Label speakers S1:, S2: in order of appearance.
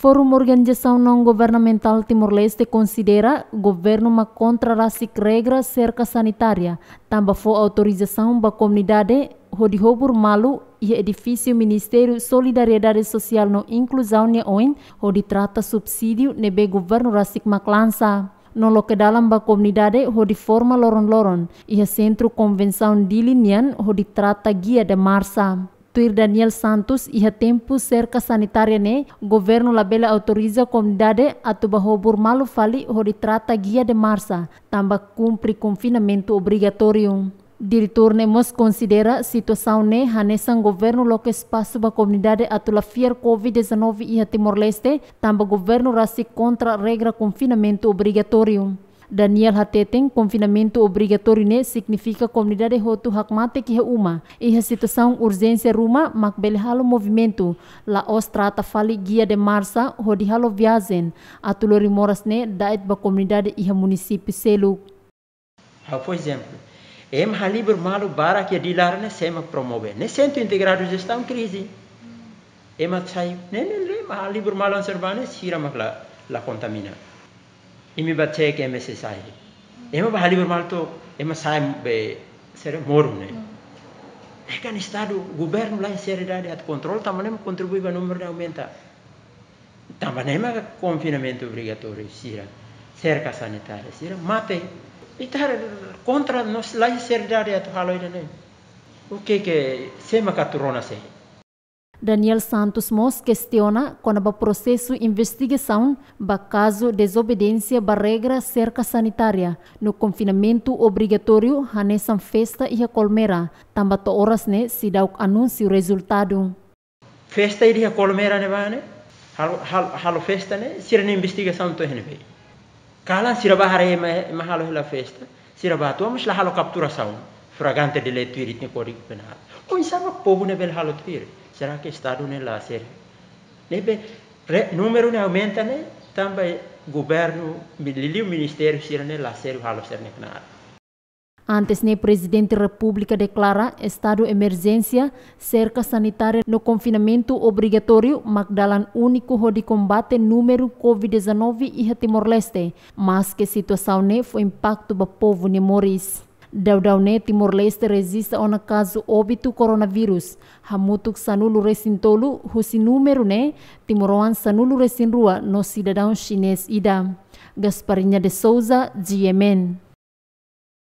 S1: Fórum Organização Não Governamental Timor-Leste considera governo uma contrarracic regra cerca sanitária. Também foi autorização para a comunidade Rodihobur Malu e edifício Ministério Solidariedade Social no Inclusão ne OIN, onde trata subsídio nebe governo racic maclança no lokedalam ba comunidade hodi forma loron-loron ia centro convenção dilinian hodi trata guia de marsa substituir Daniel Santos e tempo cerca sanitária né, governo labela autoriza a comunidade a tubahobur malu fali hori trata guia de marça, tamba cumpre confinamento obrigatório. Diretor Nemos considera situação ne né? hanesan governo local espaço ba comunidade atula fier COVID-19 e Timor-Leste, tamba governo rasi contra regra confinamento obrigatório. Daniel Hateteng, confinamento obrigatório ne significa comunidade roto hakmate que uma e a situação urgência ruma belhalo movimento la os trata fali guia de marsa halo viazen atulori moras ne dait ba comunidade e município selo.
S2: Ah, por exemplo, em Halibur Malu bara que dilar ne sema promove ne centro integrado gestão crise. Em atsai ne ne le hali bermalu anserbane sira makla la contamina. એમની વાત છે કે એમએસસી સાહેબ એમાં પણ હાલીવરમાં તો એમાં સાહેબ se morne. E kan estado governo lá em seriedade de controle também contribui para o número de aumentar. Também é confinamento obrigatório, sira, cerca sanitária, sira, mate. E tá contra nós lá em seriedade at haloida nem. O que que sema caturona
S1: Daniel Santos Mos questiona quando o processo de investigação do caso de desobediência à regra cerca sanitária no confinamento obrigatório Hanesan Festa e a Colmeira. Também horas né, se dá o anúncio do resultado.
S2: Festa e a Colmeira, né, né? Halo, halo, halo festa, né? Sira investigação to henbe. Kala a bahare é halo a festa. Sira ba tu amus la halo capturação. Fragante de leituir itne código penal. Começava o povo nebel halo tuir será que Estado não lá ser. Lebe, número não aumenta, né? Também governo, o ministério será não lá ser, halo ser nada.
S1: Antes, o né, presidente da República declara estado de emergência, cerca sanitária no confinamento obrigatório, Magdalan único de combate número Covid-19 e Timor-Leste, mas que situação né, foi impacto para o povo de Moris. ne Timor Leste rezista ona kazu obitu coronavirus. Hamutuk sanulu resin tolu husi numeru ne Timoroan sanulu resin rua no sidadaun Chinese ida. Gasparinha de Souza, GMN.